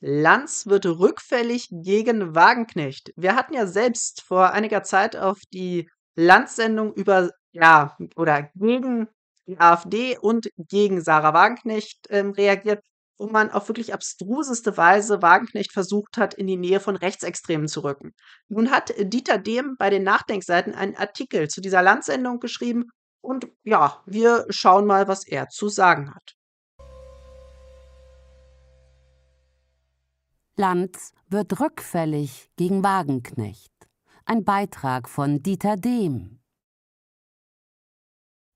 Lanz wird rückfällig gegen Wagenknecht. Wir hatten ja selbst vor einiger Zeit auf die Lanz-Sendung über, ja, oder gegen die AfD und gegen Sarah Wagenknecht ähm, reagiert, wo man auf wirklich abstruseste Weise Wagenknecht versucht hat, in die Nähe von Rechtsextremen zu rücken. Nun hat Dieter Dehm bei den Nachdenkseiten einen Artikel zu dieser Lanz-Sendung geschrieben und ja, wir schauen mal, was er zu sagen hat. Lanz wird rückfällig gegen Wagenknecht. Ein Beitrag von Dieter Dehm.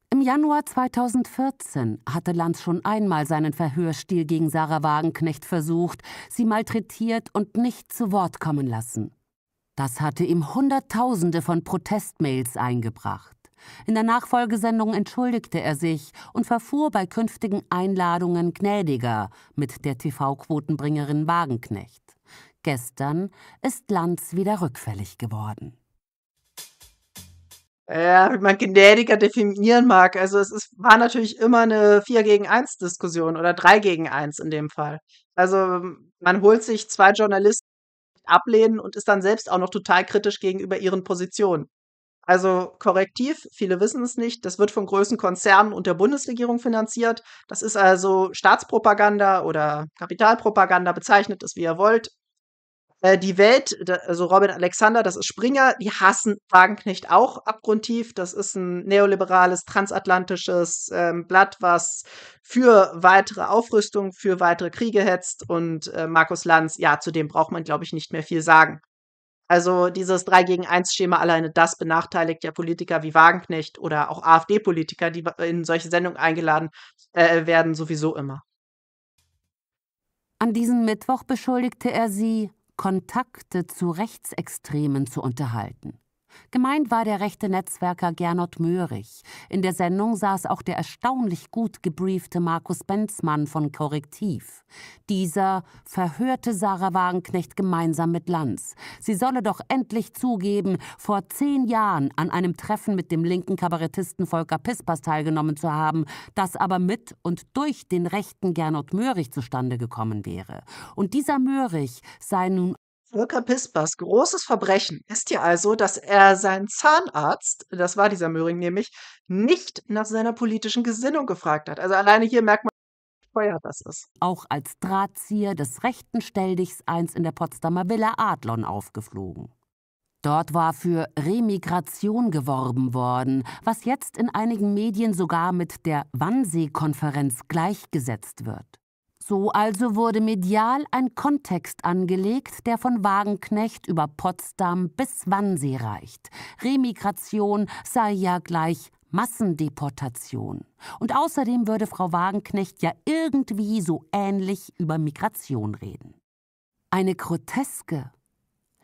Im Januar 2014 hatte Lanz schon einmal seinen Verhörstil gegen Sarah Wagenknecht versucht, sie malträtiert und nicht zu Wort kommen lassen. Das hatte ihm Hunderttausende von Protestmails eingebracht. In der Nachfolgesendung entschuldigte er sich und verfuhr bei künftigen Einladungen gnädiger mit der TV-Quotenbringerin Wagenknecht. Gestern ist Lanz wieder rückfällig geworden. Ja, wie man gnädiger definieren mag. Also es ist, war natürlich immer eine 4 gegen 1 Diskussion oder 3 gegen 1 in dem Fall. Also man holt sich zwei Journalisten ablehnen und ist dann selbst auch noch total kritisch gegenüber ihren Positionen. Also korrektiv, viele wissen es nicht, das wird von großen Konzernen und der Bundesregierung finanziert. Das ist also Staatspropaganda oder Kapitalpropaganda, bezeichnet es wie ihr wollt. Äh, die Welt, also Robin Alexander, das ist Springer, die hassen Wagenknecht auch abgrundtief. Das ist ein neoliberales, transatlantisches ähm, Blatt, was für weitere Aufrüstung, für weitere Kriege hetzt. Und äh, Markus Lanz, ja, zu dem braucht man, glaube ich, nicht mehr viel sagen. Also dieses 3 gegen 1 Schema alleine das benachteiligt ja Politiker wie Wagenknecht oder auch AfD-Politiker, die in solche Sendungen eingeladen äh, werden, sowieso immer. An diesem Mittwoch beschuldigte er sie, Kontakte zu Rechtsextremen zu unterhalten. Gemeint war der rechte Netzwerker Gernot Möhrig. In der Sendung saß auch der erstaunlich gut gebriefte Markus Benzmann von Korrektiv. Dieser verhörte Sarah Wagenknecht gemeinsam mit Lanz. Sie solle doch endlich zugeben, vor zehn Jahren an einem Treffen mit dem linken Kabarettisten Volker Pispers teilgenommen zu haben, das aber mit und durch den rechten Gernot Möhrig zustande gekommen wäre. Und dieser Möhrig sei nun Volker Pispers großes Verbrechen ist ja also, dass er seinen Zahnarzt, das war dieser Möhring nämlich, nicht nach seiner politischen Gesinnung gefragt hat. Also alleine hier merkt man, wie Feuer das ist. Auch als Drahtzieher des rechten Stelldichs eins in der Potsdamer Villa Adlon aufgeflogen. Dort war für Remigration geworben worden, was jetzt in einigen Medien sogar mit der Wannsee-Konferenz gleichgesetzt wird. So also wurde medial ein Kontext angelegt, der von Wagenknecht über Potsdam bis Wannsee reicht. Remigration sei ja gleich Massendeportation. Und außerdem würde Frau Wagenknecht ja irgendwie so ähnlich über Migration reden. Eine groteske?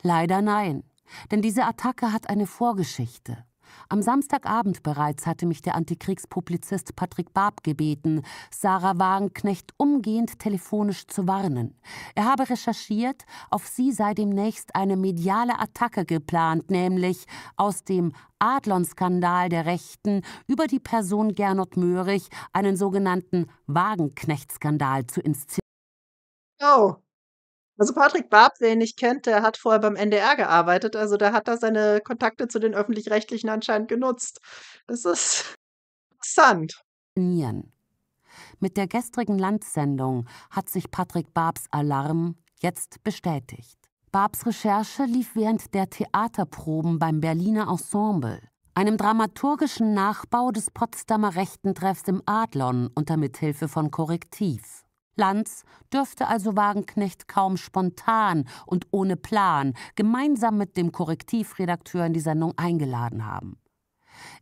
Leider nein, denn diese Attacke hat eine Vorgeschichte. Am Samstagabend bereits hatte mich der Antikriegspublizist Patrick Barb gebeten, Sarah Wagenknecht umgehend telefonisch zu warnen. Er habe recherchiert, auf sie sei demnächst eine mediale Attacke geplant, nämlich aus dem Adlon-Skandal der Rechten über die Person Gernot Möhrig einen sogenannten Wagenknecht-Skandal zu inszenieren. Oh, also Patrick Barb, wer ihn nicht kennt, der hat vorher beim NDR gearbeitet. Also der hat da seine Kontakte zu den öffentlich-rechtlichen anscheinend genutzt. Das ist interessant. Nieren. Mit der gestrigen Landsendung hat sich Patrick Barbs Alarm jetzt bestätigt. Barbs Recherche lief während der Theaterproben beim Berliner Ensemble, einem dramaturgischen Nachbau des Potsdamer Rechten Treffs im Adlon unter Mithilfe von Korrektiv. Lanz dürfte also Wagenknecht kaum spontan und ohne Plan gemeinsam mit dem Korrektivredakteur in die Sendung eingeladen haben.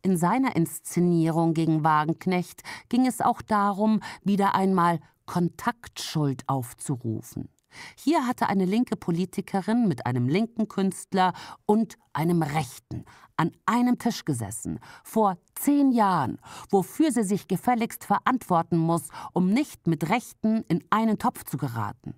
In seiner Inszenierung gegen Wagenknecht ging es auch darum, wieder einmal Kontaktschuld aufzurufen. Hier hatte eine linke Politikerin mit einem linken Künstler und einem Rechten an einem Tisch gesessen, vor zehn Jahren, wofür sie sich gefälligst verantworten muss, um nicht mit Rechten in einen Topf zu geraten.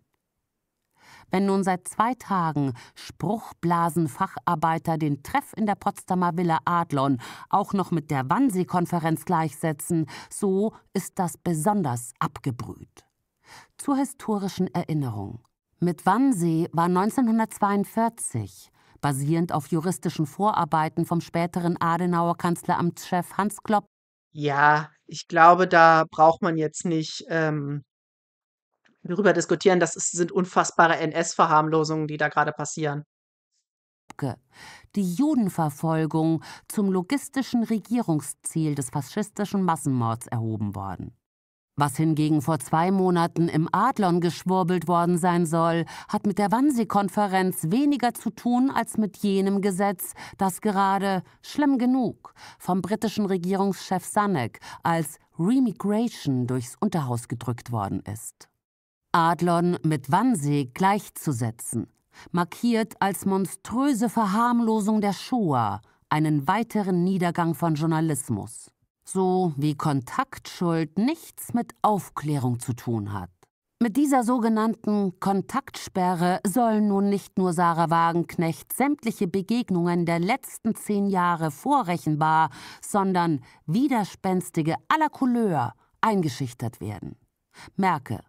Wenn nun seit zwei Tagen Spruchblasenfacharbeiter den Treff in der Potsdamer Villa Adlon auch noch mit der Wannsee-Konferenz gleichsetzen, so ist das besonders abgebrüht. Zur historischen Erinnerung. Mit Wannsee war 1942, basierend auf juristischen Vorarbeiten vom späteren Adenauer Kanzleramtschef Hans Klopp. Ja, ich glaube, da braucht man jetzt nicht ähm, darüber diskutieren. Das ist, sind unfassbare NS-Verharmlosungen, die da gerade passieren. Die Judenverfolgung zum logistischen Regierungsziel des faschistischen Massenmords erhoben worden. Was hingegen vor zwei Monaten im Adlon geschwurbelt worden sein soll, hat mit der Wannsee-Konferenz weniger zu tun als mit jenem Gesetz, das gerade, schlimm genug, vom britischen Regierungschef Sanek als Remigration durchs Unterhaus gedrückt worden ist. Adlon mit Wannsee gleichzusetzen, markiert als monströse Verharmlosung der Shoah einen weiteren Niedergang von Journalismus so wie Kontaktschuld nichts mit Aufklärung zu tun hat. Mit dieser sogenannten Kontaktsperre sollen nun nicht nur Sarah Wagenknecht sämtliche Begegnungen der letzten zehn Jahre vorrechenbar, sondern Widerspenstige aller Couleur eingeschüchtert werden. Merke,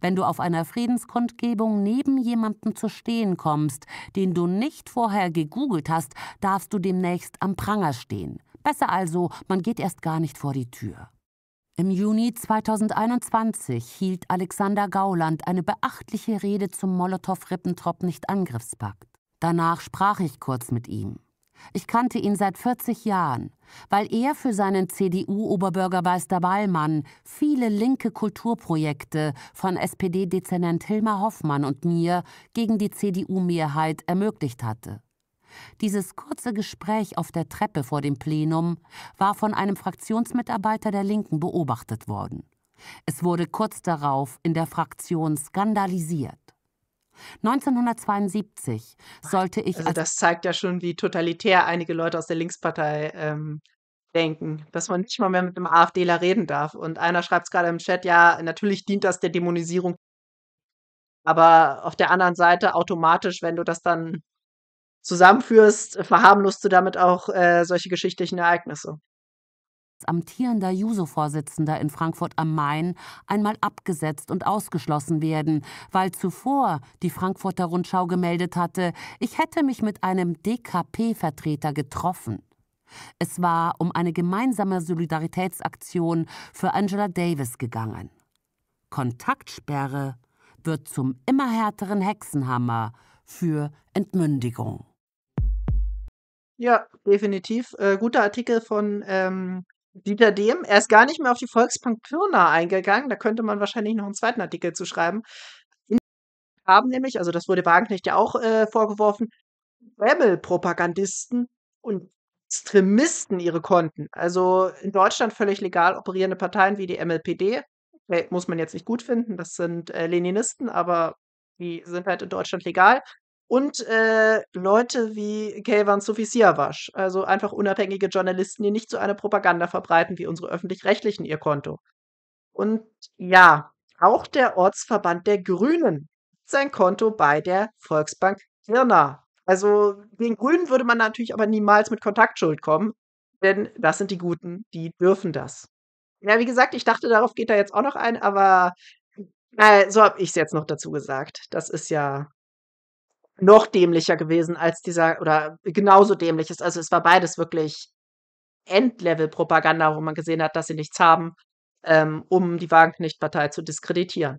wenn du auf einer Friedenskundgebung neben jemanden zu stehen kommst, den du nicht vorher gegoogelt hast, darfst du demnächst am Pranger stehen. Besser also, man geht erst gar nicht vor die Tür. Im Juni 2021 hielt Alexander Gauland eine beachtliche Rede zum molotow ribbentrop angriffspakt Danach sprach ich kurz mit ihm. Ich kannte ihn seit 40 Jahren, weil er für seinen CDU-Oberbürgermeister Ballmann viele linke Kulturprojekte von SPD-Dezernent Hilmar Hoffmann und mir gegen die CDU-Mehrheit ermöglicht hatte. Dieses kurze Gespräch auf der Treppe vor dem Plenum war von einem Fraktionsmitarbeiter der Linken beobachtet worden. Es wurde kurz darauf in der Fraktion skandalisiert. 1972 sollte ich. Also das zeigt ja schon, wie totalitär einige Leute aus der Linkspartei ähm, denken, dass man nicht mal mehr mit einem AfDler reden darf. Und einer schreibt es gerade im Chat, ja, natürlich dient das der Dämonisierung. Aber auf der anderen Seite automatisch, wenn du das dann zusammenführst, äh, verharmlost du damit auch äh, solche geschichtlichen Ereignisse. Amtierender Juso-Vorsitzender in Frankfurt am Main einmal abgesetzt und ausgeschlossen werden, weil zuvor die Frankfurter Rundschau gemeldet hatte, ich hätte mich mit einem DKP-Vertreter getroffen. Es war um eine gemeinsame Solidaritätsaktion für Angela Davis gegangen. Kontaktsperre wird zum immer härteren Hexenhammer für Entmündigung. Ja, definitiv. Äh, guter Artikel von ähm, Dieter Dehm. Er ist gar nicht mehr auf die Volksbank Pirna eingegangen. Da könnte man wahrscheinlich noch einen zweiten Artikel zu schreiben. In Haben nämlich, also das wurde Wagenknecht ja auch äh, vorgeworfen, Rebel-Propagandisten und Extremisten ihre Konten. Also in Deutschland völlig legal operierende Parteien wie die MLPD. Äh, muss man jetzt nicht gut finden, das sind äh, Leninisten, aber die sind halt in Deutschland legal und äh, Leute wie Kelvan Sophie Siawasch, also einfach unabhängige Journalisten, die nicht so eine Propaganda verbreiten wie unsere öffentlich-rechtlichen ihr Konto. Und ja, auch der Ortsverband der Grünen sein Konto bei der Volksbank Pirna. Also den Grünen würde man natürlich aber niemals mit Kontaktschuld kommen, denn das sind die Guten, die dürfen das. Ja, wie gesagt, ich dachte, darauf geht da jetzt auch noch ein, aber äh, so habe ich es jetzt noch dazu gesagt. Das ist ja noch dämlicher gewesen als dieser, oder genauso dämlich ist. Also es war beides wirklich Endlevel-Propaganda, wo man gesehen hat, dass sie nichts haben, ähm, um die Wagenknecht-Partei zu diskreditieren.